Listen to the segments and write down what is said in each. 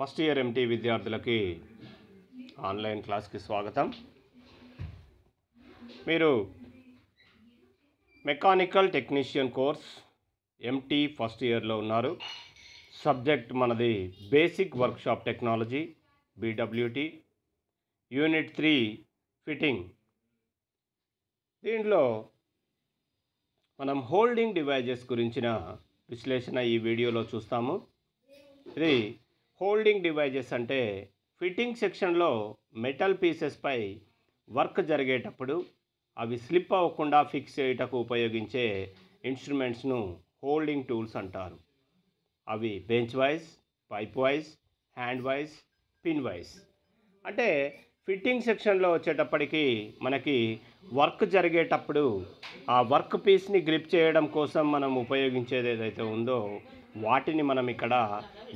first year MT విద్యార్థులకి online క్లాస్కి స్వాగతం మీరు mechanical technician course MT first ఇయర్లో ఉన్నారు సబ్జెక్ట్ మనది basic workshop technology BWT unit three fitting దీంట్లో మనం హోల్డింగ్ డివైజెస్ గురించిన విశ్లేషణ ఈ వీడియోలో చూస్తాము ఇది హోల్డింగ్ డివైజెస్ అంటే ఫిట్టింగ్ సెక్షన్లో మెటల్ పీసెస్పై వర్క్ జరిగేటప్పుడు అవి స్లిప్ అవ్వకుండా ఫిక్స్ చేయటకు ఉపయోగించే ఇన్స్ట్రుమెంట్స్ను హోల్డింగ్ టూల్స్ అంటారు అవి bench vice pipe vice hand vice pin vice అంటే ఫిట్టింగ్ సెక్షన్లో వచ్చేటప్పటికీ మనకి వర్క్ జరిగేటప్పుడు ఆ వర్క్ పీస్ని గ్రిప్ చేయడం కోసం మనం ఉపయోగించేది ఏదైతే ఉందో వాటిని మనం ఇక్కడ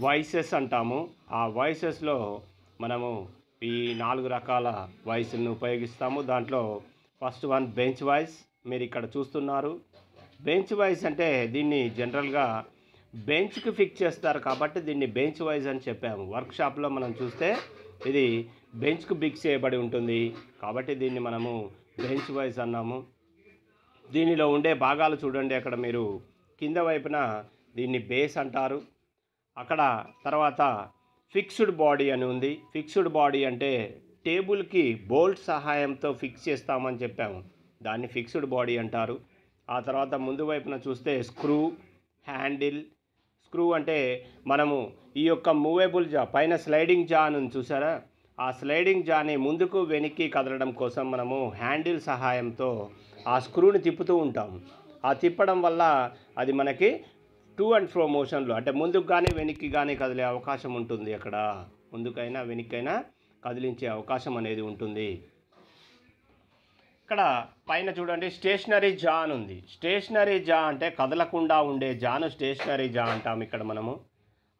వాయిసెస్ అంటాము ఆ వాయిసెస్లో మనము ఈ నాలుగు రకాల వాయిస్ని ఉపయోగిస్తాము దాంట్లో ఫస్ట్ వన్ బెంచ్ వాయిస్ మీరు ఇక్కడ చూస్తున్నారు బెంచ్ వాయిస్ అంటే దీన్ని జనరల్గా బెంచ్కి ఫిక్స్ చేస్తారు కాబట్టి దీన్ని బెంచ్ వైజ్ అని చెప్పాము వర్క్షాప్లో మనం చూస్తే ఇది బెంచ్కు ఫిక్స్ చేయబడి ఉంటుంది కాబట్టి దీన్ని మనము బెంచ్ వైజ్ అన్నాము దీనిలో ఉండే భాగాలు చూడండి అక్కడ మీరు కింద వైపున దీన్ని బేస్ అంటారు అక్కడ తర్వాత ఫిక్స్డ్ బాడీ అని ఉంది ఫిక్స్డ్ బాడీ అంటే టేబుల్కి బోల్ట్ సహాయంతో ఫిక్స్ చేస్తామని చెప్పాము దాన్ని ఫిక్స్డ్ బాడీ అంటారు ఆ తర్వాత ముందు వైపున చూస్తే స్క్రూ హ్యాండిల్ స్క్రూ అంటే మనము ఈ యొక్క మూవేబుల్ జా పైన స్లైడింగ్ జా అని చూసారా ఆ స్లైడింగ్ జాని ముందుకు వెనక్కి కదలడం కోసం మనము హ్యాండిల్ సహాయంతో ఆ స్క్రూని తిప్పుతూ ఉంటాం ఆ తిప్పడం వల్ల అది మనకి టూ అండ్ ఫ్రో మోషన్లో అంటే ముందుకు కానీ వెనక్కి కానీ కదిలే అవకాశం ఉంటుంది అక్కడ ముందుకైనా వెనక్కైనా కదిలించే అవకాశం అనేది ఉంటుంది ఇక్కడ పైన చూడండి స్టేషనరీ జా అని ఉంది స్టేషనరీ జా అంటే కదలకుండా ఉండే జాను స్టేషనరీ జా అంటాం ఇక్కడ మనము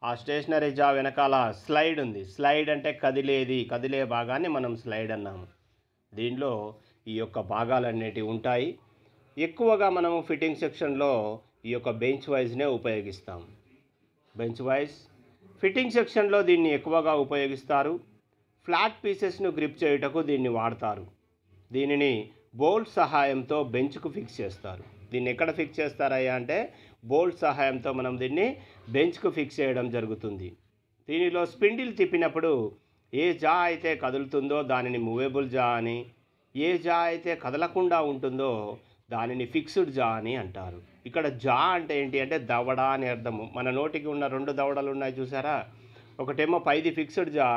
ఆ స్టేషనరీ జా వెనకాల స్లైడ్ ఉంది స్లైడ్ అంటే కదిలేది కదిలే భాగాన్ని మనం స్లైడ్ అన్నాము దీనిలో ఈ యొక్క భాగాలన్నిటి ఉంటాయి ఎక్కువగా మనము ఫిట్టింగ్ సెక్షన్లో ఈ యొక్క బెంచ్ వైజ్నే ఉపయోగిస్తాం బెంచ్ వైజ్ ఫిట్టింగ్ సెక్షన్లో దీన్ని ఎక్కువగా ఉపయోగిస్తారు ఫ్లాట్ పీసెస్ను గ్రిప్ చేయుటకు దీన్ని వాడతారు దీనిని బోల్ట్ సహాయంతో బెంచ్కు ఫిక్స్ చేస్తారు దీన్ని ఎక్కడ ఫిక్స్ చేస్తారయ్యా అంటే బోల్ట్ సహాయంతో మనం దీన్ని బెంచ్కు ఫిక్స్ చేయడం జరుగుతుంది దీనిలో స్పిండిల్ తిప్పినప్పుడు ఏ జా అయితే కదులుతుందో దానిని మూవేబుల్ జా అని ఏ జా అయితే కదలకుండా ఉంటుందో దానిని ఫిక్స్డ్ జా అని అంటారు ఇక్కడ జా అంటే ఏంటి అంటే దవడ అని అర్థము మన నోటికి ఉన్న రెండు దవడలు ఉన్నాయి చూసారా ఒకటేమో పైది ఫిక్స్డ్ జా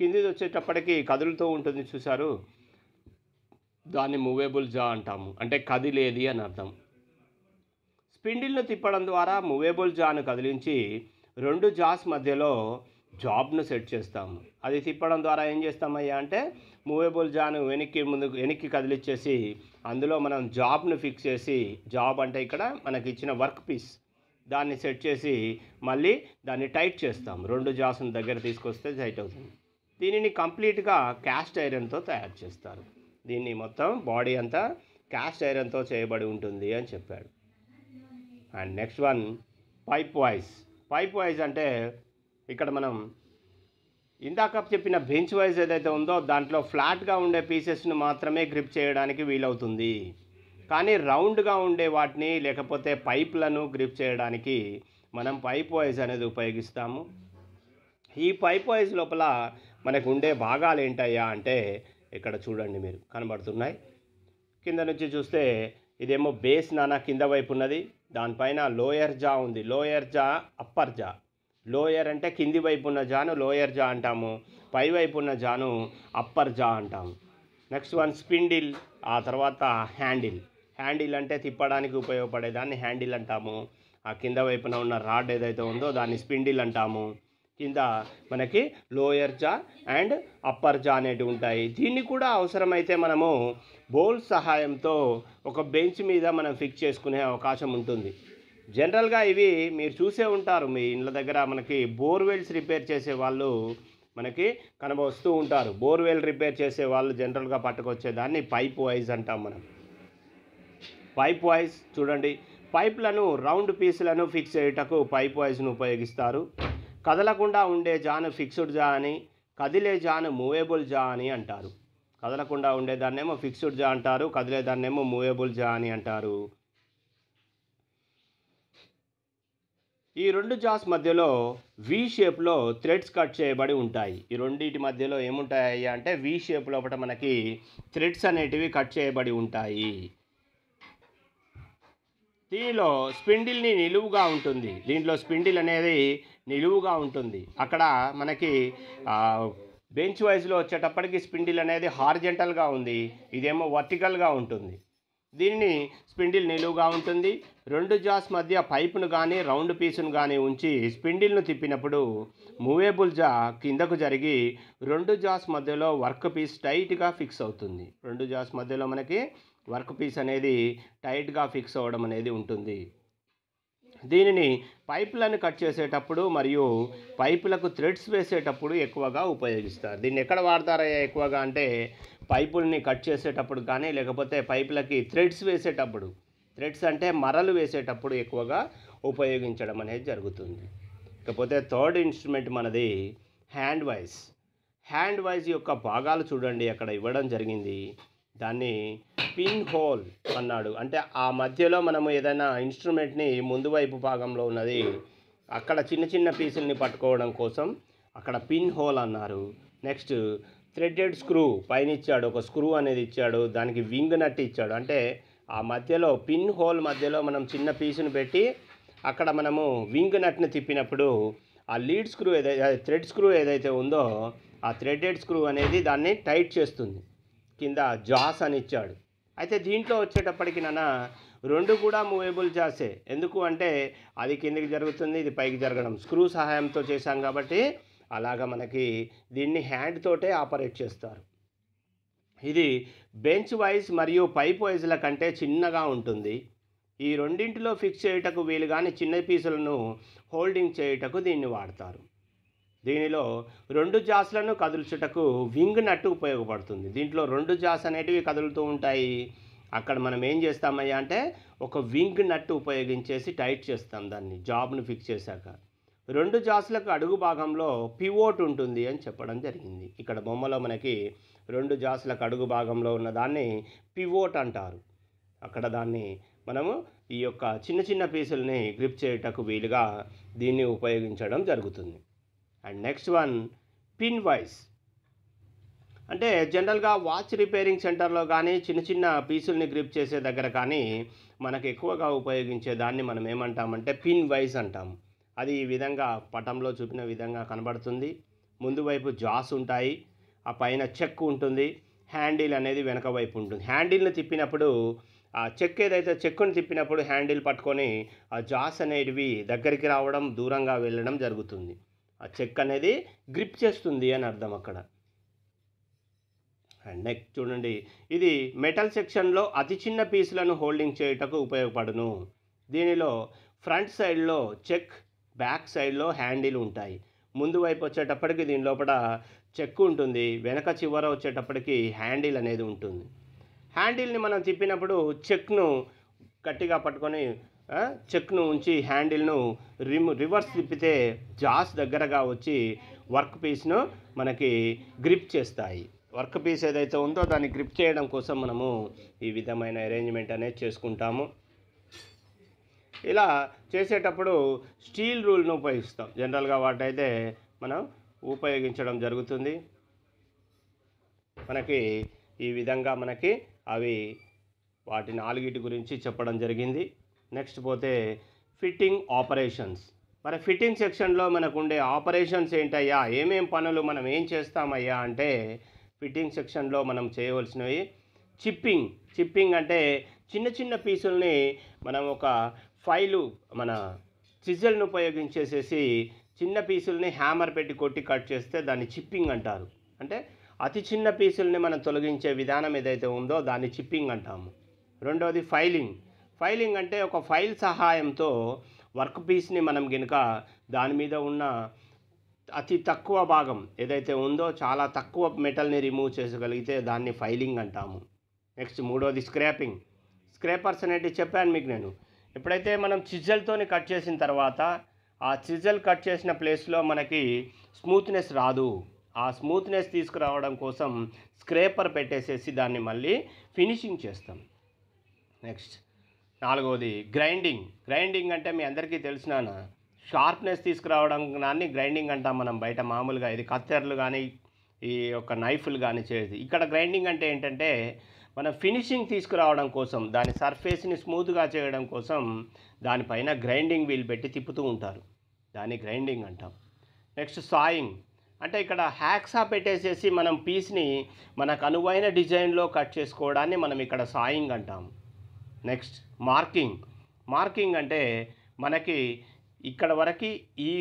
కింది వచ్చేటప్పటికి కదులుతూ ఉంటుంది చూసారు దాన్ని మూవేబుల్ జా అంటాము అంటే కదిలేది అని అర్థం స్పిండిల్ను తిప్పడం ద్వారా మూవేబుల్ జాను కదిలించి రెండు జాస్ మధ్యలో జాబ్ను సెట్ చేస్తాము అది తిప్పడం ద్వారా ఏం చేస్తామయ్యా అంటే మూవేబుల్ జాను వెనక్కి ముందుకు వెనక్కి కదిలిచ్చేసి అందులో మనం జాబ్ను ఫిక్స్ చేసి జాబ్ అంటే ఇక్కడ మనకి ఇచ్చిన వర్క్ పీస్ దాన్ని సెట్ చేసి మళ్ళీ దాన్ని టైట్ చేస్తాం రెండు జాస్ను దగ్గర తీసుకొస్తే టైట్ అవుతుంది దీనిని కంప్లీట్గా క్యాస్ట్ ఐరన్తో తయారు చేస్తారు దీన్ని మొత్తం బాడీ అంతా క్యాస్ట్ ఐరన్తో చేయబడి ఉంటుంది అని చెప్పాడు and next one pipe vice pipe vice అంటే ఇక్కడ మనం ఇందాక చెప్పిన బెంచ్ వైజ్ ఏదైతే ఉందో దాంట్లో ఫ్లాట్గా ఉండే పీసెస్ను మాత్రమే గ్రిప్ చేయడానికి వీలవుతుంది కానీ రౌండ్గా ఉండే వాటిని లేకపోతే పైప్లను గ్రిప్ చేయడానికి మనం పైప్ వైజ్ అనేది ఉపయోగిస్తాము ఈ పైప్ వైజ్ లోపల మనకు ఉండే భాగాలు ఏంటయ్యా అంటే ఇక్కడ చూడండి మీరు కనబడుతున్నాయి కింద నుంచి చూస్తే ఇదేమో బేస్ నానా కింద వైపు ఉన్నది దానిపైన లోయర్ జా ఉంది లోయర్ జా అప్పర్ జా లోయర్ అంటే కింది వైపు ఉన్న జాను లోయర్ జా అంటాము పై వైపు ఉన్న జాను అప్పర్ జా అంటాము నెక్స్ట్ వన్ స్పిండిల్ ఆ తర్వాత హ్యాండిల్ హ్యాండిల్ అంటే తిప్పడానికి ఉపయోగపడే దాన్ని హ్యాండిల్ అంటాము ఆ కింద వైపున ఉన్న రాడ్ ఏదైతే ఉందో దాన్ని స్పిండిల్ అంటాము కింద మనకి లోయర్ జా అండ్ అప్పర్ జా అనేటివి ఉంటాయి దీన్ని కూడా అవసరమైతే మనము బోల్ సహాయంతో ఒక బెంచ్ మీద మనం ఫిక్స్ చేసుకునే అవకాశం ఉంటుంది జనరల్గా ఇవి మీరు చూసే ఉంటారు మీ ఇండ్ల దగ్గర మనకి బోర్వెల్స్ రిపేర్ చేసే వాళ్ళు మనకి కనబస్తూ ఉంటారు బోర్వెల్ రిపేర్ చేసే వాళ్ళు జనరల్గా పట్టుకొచ్చేదాన్ని పైప్ వైజ్ అంటాం మనం పైప్ వైజ్ చూడండి పైప్లను రౌండ్ పీసులను ఫిక్స్ చేయుటకు పైప్ వైజ్ను ఉపయోగిస్తారు కదలకుండా ఉండే జాను ఫిక్స్డ్ జా అని కదిలే జాను మూవేబుల్ జా అని అంటారు కదలకుండా ఉండేదాన్నేమో ఫిక్స్డ్ జా అంటారు కదిలేదాన్నేమో మూవేబుల్ జా అని అంటారు ఈ రెండు జాస్ మధ్యలో వి షేప్లో థ్రెడ్స్ కట్ చేయబడి ఉంటాయి ఈ రెండింటి మధ్యలో ఏముంటాయి అంటే వి షేప్ లోపల మనకి థ్రెడ్స్ అనేటివి కట్ చేయబడి ఉంటాయి దీనిలో స్పిండిల్ని నిలువుగా ఉంటుంది దీంట్లో స్పిండిల్ అనేది నిలువుగా ఉంటుంది అక్కడ మనకి బెంచ్ వైజ్లో వచ్చేటప్పటికి స్పిండిల్ అనేది హార్జెంటల్గా ఉంది ఇదేమో వర్టికల్గా ఉంటుంది దీనిని స్పిండిల్ నిలువుగా ఉంటుంది రెండు జాస్ మధ్య పైపును కానీ రౌండ్ పీసును కానీ ఉంచి స్పిండిల్ను తిప్పినప్పుడు మూవేబుల్ జా కిందకు జరిగి రెండు జాస్ మధ్యలో వర్క్ పీస్ టైట్గా ఫిక్స్ అవుతుంది రెండు జాస్ మధ్యలో మనకి వర్క్ పీస్ అనేది టైట్గా ఫిక్స్ అవ్వడం అనేది ఉంటుంది దీనిని పైపులను కట్ చేసేటప్పుడు మరియు పైపులకు థ్రెడ్స్ వేసేటప్పుడు ఎక్కువగా ఉపయోగిస్తారు దీన్ని ఎక్కడ వాడతారయ్యా ఎక్కువగా అంటే పైపుల్ని కట్ చేసేటప్పుడు కానీ లేకపోతే పైపులకి థ్రెడ్స్ వేసేటప్పుడు థ్రెడ్స్ అంటే మరలు వేసేటప్పుడు ఎక్కువగా ఉపయోగించడం అనేది జరుగుతుంది ఇకపోతే థర్డ్ ఇన్స్ట్రుమెంట్ మనది హ్యాండ్ వైజ్ హ్యాండ్ వైజ్ యొక్క భాగాలు చూడండి అక్కడ ఇవ్వడం జరిగింది దాన్ని పిన్ హోల్ అన్నాడు అంటే ఆ మధ్యలో మనము ఏదైనా ఇన్స్ట్రుమెంట్ని ముందు వైపు భాగంలో ఉన్నది అక్కడ చిన్న చిన్న పీసుల్ని పట్టుకోవడం కోసం అక్కడ పిన్ హోల్ అన్నారు నెక్స్ట్ థ్రెడెడ్ స్క్రూ పైన ఇచ్చాడు ఒక స్క్రూ అనేది ఇచ్చాడు దానికి వింగ్ నట్ ఇచ్చాడు అంటే ఆ మధ్యలో పిన్ హోల్ మధ్యలో మనం చిన్న పీసును పెట్టి అక్కడ మనము వింగ్ నట్ని తిప్పినప్పుడు ఆ లీడ్ స్క్రూ ఏదైతే థ్రెడ్ స్క్రూ ఏదైతే ఉందో ఆ థ్రెడెడ్ స్క్రూ అనేది దాన్ని టైట్ చేస్తుంది కింద జాస్ అని ఇచ్చాడు అయితే దీంట్లో వచ్చేటప్పటికి నాన్న రెండు కూడా మూవేబుల్ జాసే ఎందుకు అంటే అది కిందకి జరుగుతుంది ఇది పైకి జరగడం స్క్రూ సహాయంతో చేశాం కాబట్టి అలాగ మనకి దీన్ని హ్యాండ్ తోటే ఆపరేట్ చేస్తారు ఇది బెంచ్ వైజ్ మరియు పైప్ వైజ్ల కంటే చిన్నగా ఉంటుంది ఈ రెండింటిలో ఫిక్స్ చేయుటకు వీలు కానీ చిన్న పీసులను హోల్డింగ్ చేయుటకు దీన్ని వాడతారు దీనిలో రెండు జాస్లను కదుల్చుటకు వింగ్ నట్టు ఉపయోగపడుతుంది దీంట్లో రెండు జాస్ అనేటివి కదులుతూ ఉంటాయి అక్కడ మనం ఏం చేస్తామయ్యా అంటే ఒక వింగ్ నట్టు ఉపయోగించేసి టైట్ చేస్తాం దాన్ని జాబ్ను ఫిక్స్ చేశాక రెండు జాస్లకు అడుగు భాగంలో పివోట్ ఉంటుంది అని చెప్పడం జరిగింది ఇక్కడ బొమ్మలో మనకి రెండు జాస్లకు అడుగు భాగంలో ఉన్న దాన్ని పివోట్ అంటారు అక్కడ దాన్ని మనము ఈ యొక్క చిన్న చిన్న పీసుల్ని గ్రిప్ చేయటకు వీలుగా దీన్ని ఉపయోగించడం జరుగుతుంది and next one pin vice అంటే జనరల్గా వాచ్ రిపేరింగ్ సెంటర్లో కానీ చిన్న చిన్న పీసుల్ని గ్రిప్ చేసే దగ్గర కానీ మనకు ఎక్కువగా ఉపయోగించే దాన్ని మనం ఏమంటామంటే పిన్ వైస్ అంటాము అది ఈ విధంగా పటంలో చూపిన విధంగా కనబడుతుంది ముందు వైపు జాస్ ఉంటాయి ఆ పైన చెక్ ఉంటుంది హ్యాండిల్ అనేది వెనక వైపు ఉంటుంది హ్యాండిల్ని తిప్పినప్పుడు ఆ చెక్ ఏదైతే చెక్కును తిప్పినప్పుడు హ్యాండిల్ పట్టుకొని ఆ జాస్ అనేటివి దగ్గరికి రావడం దూరంగా వెళ్ళడం జరుగుతుంది ఆ చెక్ అనేది గ్రిప్ చేస్తుంది అని అర్థం అక్కడ అండ్ నెక్స్ట్ చూడండి ఇది మెటల్ సెక్షన్లో అతి చిన్న పీసులను హోల్డింగ్ చేయుటకు ఉపయోగపడును దీనిలో ఫ్రంట్ సైడ్లో చెక్ బ్యాక్ సైడ్లో హ్యాండిల్ ఉంటాయి ముందు వైపు వచ్చేటప్పటికి దీని లోపల చెక్కు ఉంటుంది వెనక చివర వచ్చేటప్పటికి హ్యాండిల్ అనేది ఉంటుంది హ్యాండిల్ని మనం తిప్పినప్పుడు చెక్ను గట్టిగా పట్టుకొని చెక్ను ఉంచి హ్యాండిల్ను రిమ్ రివర్స్ తిప్పితే జాస్ దగ్గరగా వచ్చి వర్క్ పీస్ను మనకి గ్రిప్ చేస్తాయి వర్క్ పీస్ ఏదైతే ఉందో దాన్ని గ్రిప్ చేయడం కోసం మనము ఈ విధమైన అరేంజ్మెంట్ అనేది చేసుకుంటాము ఇలా చేసేటప్పుడు స్టీల్ రూల్ను ఉపయోగిస్తాం జనరల్గా వాటైతే మనం ఉపయోగించడం జరుగుతుంది మనకి ఈ విధంగా మనకి అవి వాటి నాలుగిటి గురించి చెప్పడం జరిగింది నెక్స్ట్ పోతే ఫిట్టింగ్ ఆపరేషన్స్ మన ఫిట్టింగ్ సెక్షన్లో మనకు ఉండే ఆపరేషన్స్ ఏంటయ్యా ఏమేం పనులు మనం ఏం చేస్తామయ్యా అంటే ఫిట్టింగ్ సెక్షన్లో మనం చేయవలసినవి చిప్పింగ్ చిప్పింగ్ అంటే చిన్న చిన్న పీసుల్ని మనం ఒక ఫైలు మన సిజల్ను ఉపయోగించేసేసి చిన్న పీసుల్ని హ్యామర్ పెట్టి కొట్టి కట్ చేస్తే దాన్ని చిప్పింగ్ అంటారు అంటే అతి చిన్న పీసుల్ని మనం తొలగించే విధానం ఏదైతే ఉందో దాన్ని చిప్పింగ్ అంటాము రెండవది ఫైలింగ్ ఫైలింగ్ అంటే ఒక ఫైల్ సహాయంతో వర్క్ పీస్ని మనం గనుక దాని మీద ఉన్న అతి తక్కువ భాగం ఏదైతే ఉందో చాలా తక్కువ మెటల్ని రిమూవ్ చేసగలిగితే దాన్ని ఫైలింగ్ అంటాము నెక్స్ట్ మూడవది స్క్రాపింగ్ స్క్రాపర్స్ అనేది చెప్పాను మీకు నేను ఎప్పుడైతే మనం చిజల్తోని కట్ చేసిన తర్వాత ఆ చిజల్ కట్ చేసిన ప్లేస్లో మనకి స్మూత్నెస్ రాదు ఆ స్మూత్నెస్ తీసుకురావడం కోసం స్క్రేపర్ పెట్టేసేసి దాన్ని మళ్ళీ ఫినిషింగ్ చేస్తాం నెక్స్ట్ నాలుగవది గ్రైండింగ్ గ్రైండింగ్ అంటే మీ అందరికీ తెలిసినాన షార్ప్నెస్ తీసుకురావడం కానీ గ్రైండింగ్ అంటాం మనం బయట మామూలుగా ఇది కత్తెరలు కానీ ఈ యొక్క నైఫ్లు కానీ చేయదు ఇక్కడ గ్రైండింగ్ అంటే ఏంటంటే మనం ఫినిషింగ్ తీసుకురావడం కోసం దాని సర్ఫేస్ని స్మూత్గా చేయడం కోసం దానిపైన గ్రైండింగ్ వీల్ పెట్టి తిప్పుతూ ఉంటారు దాన్ని గ్రైండింగ్ అంటాం నెక్స్ట్ సాయింగ్ అంటే ఇక్కడ హ్యాక్సా పెట్టేసేసి మనం పీస్ని మనకు అనువైన డిజైన్లో కట్ చేసుకోవడాన్ని మనం ఇక్కడ సాయింగ్ అంటాం నెక్స్ట్ మార్కింగ్ మార్కింగ్ అంటే మనకి ఇక్కడ వరకు ఈ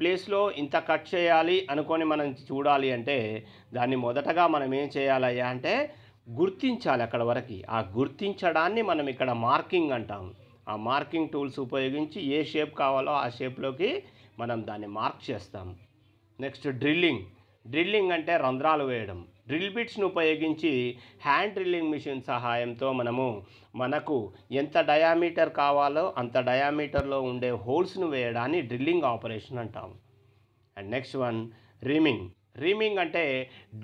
ప్లేస్లో ఇంత కట్ చేయాలి అనుకొని మనం చూడాలి అంటే దాన్ని మొదటగా మనం ఏం చేయాలయ్యా అంటే గుర్తించాలి అక్కడ వరకు ఆ గుర్తించడాన్ని మనం ఇక్కడ మార్కింగ్ అంటాము ఆ మార్కింగ్ టూల్స్ ఉపయోగించి ఏ షేప్ కావాలో ఆ షేప్లోకి మనం దాన్ని మార్క్ చేస్తాం నెక్స్ట్ డ్రిల్లింగ్ డ్రిల్లింగ్ అంటే రంధ్రాలు వేయడం డ్రిల్ బిట్స్ను ఉపయోగించి హ్యాండ్ డ్రిల్లింగ్ మిషన్ సహాయంతో మనము మనకు ఎంత డయామీటర్ కావాలో అంత డయామీటర్లో ఉండే హోల్స్ను వేయడాన్ని డ్రిల్లింగ్ ఆపరేషన్ అంటాం and next one reaming reaming అంటే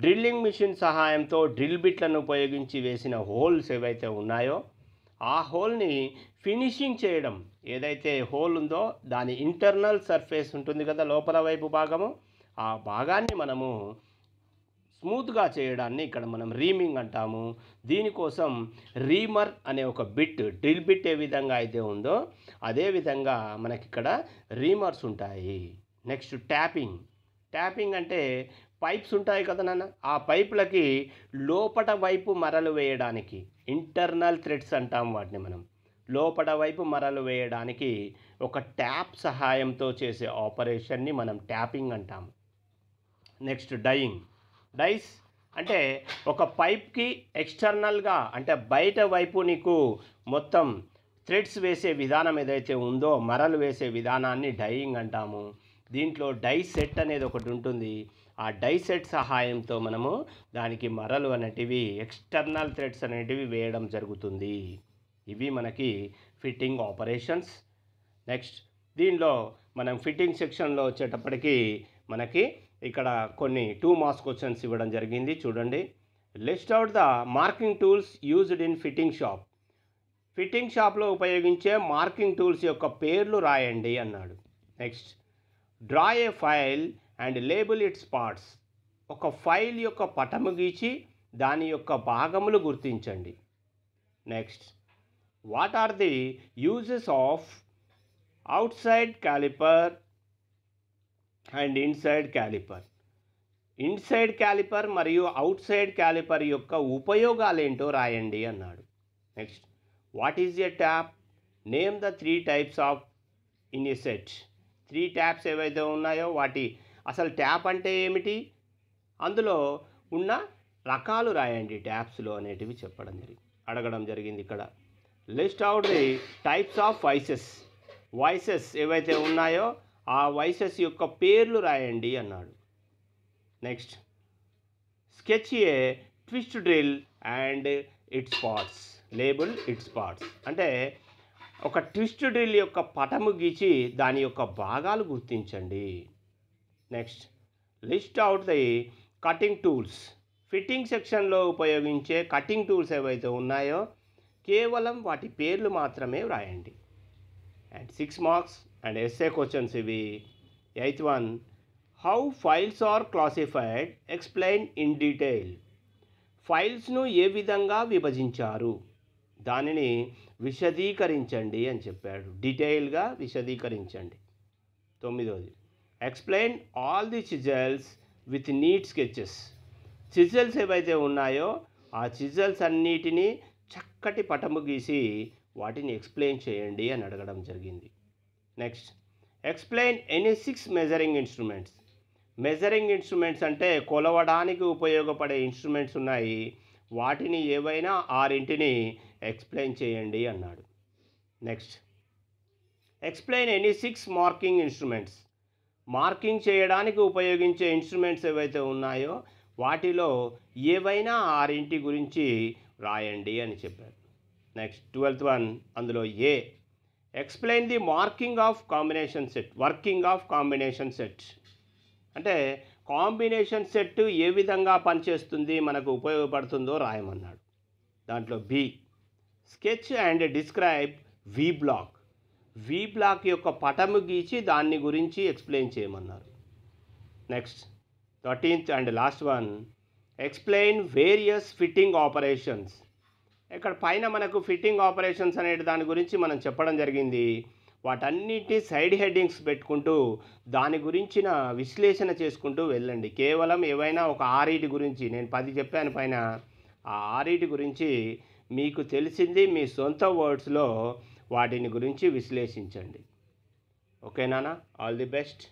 డ్రిల్లింగ్ మిషన్ సహాయంతో డ్రిల్ బిట్లను ఉపయోగించి వేసిన హోల్స్ ఏవైతే ఉన్నాయో ఆ హోల్ని ఫినిషింగ్ చేయడం ఏదైతే హోల్ ఉందో దాని ఇంటర్నల్ సర్ఫేస్ ఉంటుంది కదా లోపల వైపు భాగము ఆ భాగాన్ని మనము స్మూత్గా చేయడాన్ని ఇక్కడ మనం రీమింగ్ అంటాము దీనికోసం రీమర్ అనే ఒక బిట్ డ్రిల్ బిట్ ఏ విధంగా అయితే ఉందో అదే విధంగా మనకి ఇక్కడ రీమర్స్ ఉంటాయి నెక్స్ట్ ట్యాపింగ్ ట్యాపింగ్ అంటే పైప్స్ ఉంటాయి కదా నాన్న ఆ పైపులకి లోపట వైపు మరలు వేయడానికి ఇంటర్నల్ థ్రెడ్స్ అంటాం వాటిని మనం లోపట వైపు మరలు వేయడానికి ఒక ట్యాప్ సహాయంతో చేసే ఆపరేషన్ని మనం ట్యాపింగ్ అంటాం నెక్స్ట్ డైయింగ్ డైస్ అంటే ఒక పైప్కి ఎక్స్టర్నల్గా అంటే బయట వైపు నీకు మొత్తం థ్రెడ్స్ వేసే విధానం ఏదైతే ఉందో మరలు వేసే విధానాన్ని డైయింగ్ అంటాము దీంట్లో డై సెట్ అనేది ఒకటి ఉంటుంది ఆ డై సెట్ సహాయంతో మనము దానికి మరలు అనేటివి ఎక్స్టర్నల్ థ్రెడ్స్ అనేటివి వేయడం జరుగుతుంది ఇవి మనకి ఫిట్టింగ్ ఆపరేషన్స్ నెక్స్ట్ దీనిలో మనం ఫిట్టింగ్ సెక్షన్లో వచ్చేటప్పటికి మనకి ఇక్కడ కొన్ని టూ మార్క్స్ క్వశ్చన్స్ ఇవ్వడం జరిగింది చూడండి list out the marking tools used in fitting shop fitting షాప్లో ఉపయోగించే మార్కింగ్ టూల్స్ యొక్క పేర్లు రాయండి అన్నాడు next draw a file and label its parts ఒక ఫైల్ యొక్క పటము గీచి దాని యొక్క భాగములు గుర్తించండి next what are the uses of outside caliper and inside caliper inside caliper మరియు అవుట్ సైడ్ క్యాలిపర్ యొక్క ఉపయోగాలు ఏంటో రాయండి అన్నాడు next what is a tap name the three types of in a set three taps ఏవైతే ఉన్నాయో వాటి అసలు ట్యాప్ అంటే ఏమిటి అందులో ఉన్న రకాలు రాయండి ట్యాప్స్లో అనేటివి చెప్పడం జరిగింది అడగడం జరిగింది ఇక్కడ list out the types of vices vices ఏవైతే ఉన్నాయో ఆ వాయిసెస్ యొక్క పేర్లు రాయండి అన్నాడు next sketch a twist drill and its parts label its parts అంటే ఒక ట్విస్ట్ డ్రిల్ యొక్క పటము గీచి దాని యొక్క భాగాలు గుర్తించండి next list out the cutting tools fitting సెక్షన్లో ఉపయోగించే కటింగ్ టూల్స్ ఏవైతే ఉన్నాయో కేవలం వాటి పేర్లు మాత్రమే వ్రాయండి and six marks and SA questions ఇవి eighth one how files are classified explain in detail ఫైల్స్ను ఏ విధంగా విభజించారు దానిని విశదీకరించండి అని చెప్పాడు డీటెయిల్గా విశదీకరించండి తొమ్మిదవది explain all the chisels with neat sketches chisels ఏవైతే ఉన్నాయో ఆ చిజల్స్ అన్నిటినీ చక్కటి పటము గీసి వాటిని ఎక్స్ప్లెయిన్ చేయండి అని అడగడం జరిగింది next explain any six measuring instruments measuring instruments అంటే కొలవడానికి ఉపయోగపడే ఇన్స్ట్రుమెంట్స్ ఉన్నాయి వాటిని ఏవైనా ఆరింటిని ఎక్స్ప్లెయిన్ చేయండి అన్నాడు next explain any six marking instruments marking చేయడానికి ఉపయోగించే ఇన్స్ట్రుమెంట్స్ ఏవైతే ఉన్నాయో వాటిలో ఏవైనా ఆరింటి గురించి రాయండి అని చెప్పారు నెక్స్ట్ ట్వెల్త్ వన్ అందులో A explain the marking of combination set working of combination set అంటే కాంబినేషన్ సెట్ ఏ విధంగా పనిచేస్తుంది మనకు ఉపయోగపడుతుందో రాయమన్నాడు దాంట్లో B sketch and describe V block V block యొక్క పటము గీచి దాన్ని గురించి ఎక్స్ప్లెయిన్ చేయమన్నారు next thirteenth and last one explain various fitting operations ఇక్కడ పైన మనకు ఫిట్టింగ్ ఆపరేషన్స్ అనే దాని గురించి మనం చెప్పడం జరిగింది వాటన్నిటి సైడ్ హెడ్డింగ్స్ పెట్టుకుంటూ దాని గురించిన విశ్లేషణ చేసుకుంటూ వెళ్ళండి కేవలం ఏవైనా ఒక ఆరీటి గురించి నేను పది చెప్పాను పైన ఆ ఆరీటి గురించి మీకు తెలిసింది మీ సొంత వర్డ్స్లో వాటిని గురించి విశ్లేషించండి ఓకేనానా ఆల్ ది బెస్ట్